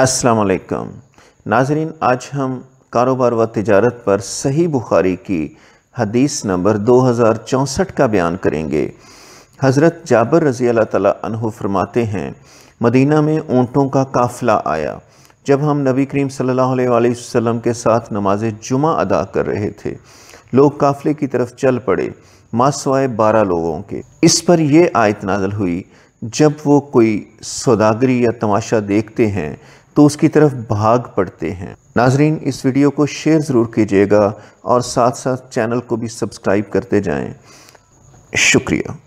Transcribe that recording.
अस्सलाम वालेकुम नाजरीन आज हम कारोबार व तजारत पर सही बुखारी की हदीस नंबर दो हज़ार चौंसठ का बयान करेंगे हज़रत जाबर रज़ी अल्लाह तह फरमाते हैं मदीना में ऊँटों का काफ़िला आया जब हम नबी करीम सल्लल्लाहु अलैहि वसल्लम के साथ नमाज जुमा अदा कर रहे थे लोग काफ़िले की तरफ चल पड़े मासवाए बारह लोगों के इस पर यह आयत नाजल हुई जब वो कोई सौदागरी या तमाशा देखते हैं तो उसकी तरफ भाग पड़ते हैं नाजरीन इस वीडियो को शेयर ज़रूर कीजिएगा और साथ साथ चैनल को भी सब्सक्राइब करते जाएं शुक्रिया